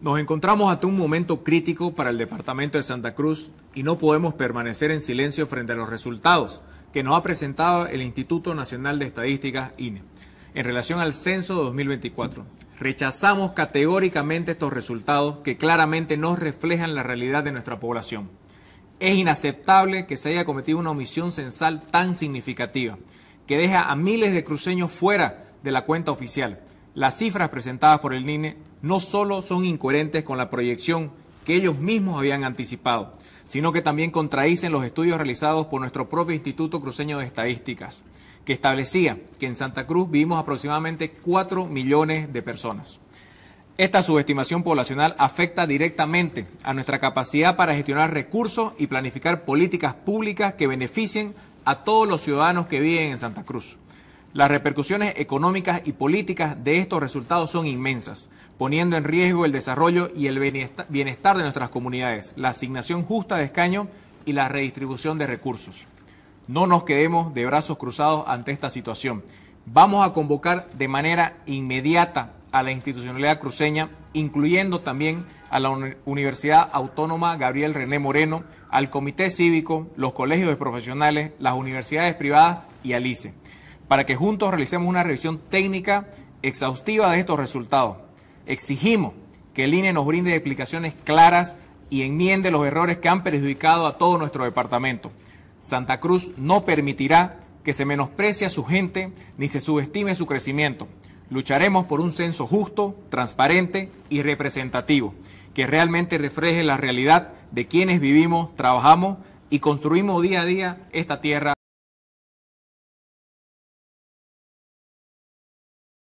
Nos encontramos ante un momento crítico para el departamento de Santa Cruz y no podemos permanecer en silencio frente a los resultados que nos ha presentado el Instituto Nacional de Estadísticas, INE, en relación al censo de 2024. Rechazamos categóricamente estos resultados que claramente no reflejan la realidad de nuestra población. Es inaceptable que se haya cometido una omisión censal tan significativa, que deja a miles de cruceños fuera de la cuenta oficial las cifras presentadas por el NINE no solo son incoherentes con la proyección que ellos mismos habían anticipado, sino que también contradicen los estudios realizados por nuestro propio Instituto Cruceño de Estadísticas, que establecía que en Santa Cruz vivimos aproximadamente 4 millones de personas. Esta subestimación poblacional afecta directamente a nuestra capacidad para gestionar recursos y planificar políticas públicas que beneficien a todos los ciudadanos que viven en Santa Cruz. Las repercusiones económicas y políticas de estos resultados son inmensas, poniendo en riesgo el desarrollo y el bienestar de nuestras comunidades, la asignación justa de escaño y la redistribución de recursos. No nos quedemos de brazos cruzados ante esta situación. Vamos a convocar de manera inmediata a la institucionalidad cruceña, incluyendo también a la Universidad Autónoma Gabriel René Moreno, al Comité Cívico, los colegios de profesionales, las universidades privadas y al ICE para que juntos realicemos una revisión técnica exhaustiva de estos resultados. Exigimos que el INE nos brinde explicaciones claras y enmiende los errores que han perjudicado a todo nuestro departamento. Santa Cruz no permitirá que se menosprecie a su gente ni se subestime su crecimiento. Lucharemos por un censo justo, transparente y representativo, que realmente refleje la realidad de quienes vivimos, trabajamos y construimos día a día esta tierra.